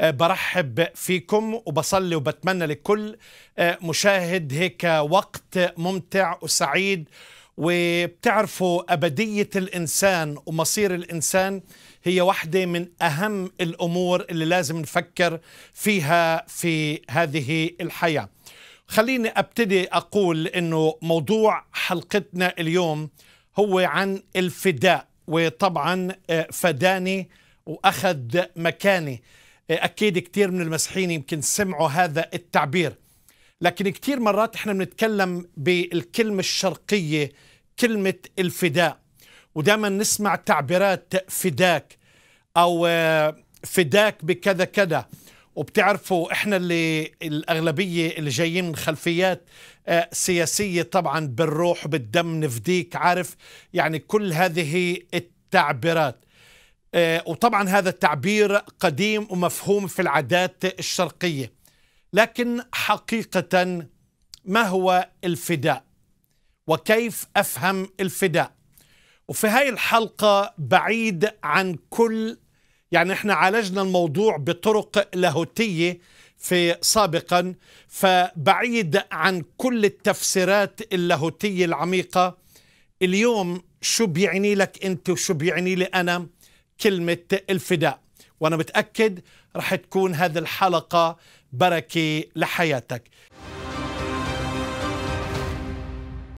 آه، برحب فيكم وبصلي وبتمنى لكل آه، مشاهد هيك وقت ممتع وسعيد وبتعرفوا أبدية الإنسان ومصير الإنسان هي واحدة من أهم الأمور اللي لازم نفكر فيها في هذه الحياة خليني أبتدي أقول أنه موضوع حلقتنا اليوم هو عن الفداء وطبعا آه، فداني وأخذ مكاني أكيد كثير من المسيحيين يمكن سمعوا هذا التعبير لكن كثير مرات احنا بنتكلم بالكلمة الشرقية كلمة الفداء ودائما نسمع تعبيرات فداك أو آه، فداك بكذا كذا وبتعرفوا احنا اللي الاغلبيه اللي جايين من خلفيات آه، سياسيه طبعا بالروح بالدم نفديك عارف يعني كل هذه التعبيرات آه، وطبعا هذا التعبير قديم ومفهوم في العادات الشرقية لكن حقيقة ما هو الفداء وكيف أفهم الفداء وفي هاي الحلقة بعيد عن كل يعني احنا عالجنا الموضوع بطرق لاهوتية في سابقا فبعيد عن كل التفسيرات اللاهوتية العميقة اليوم شو بيعني لك انت وشو بيعني لي انا كلمة الفداء وأنا متأكد رح تكون هذه الحلقة بركة لحياتك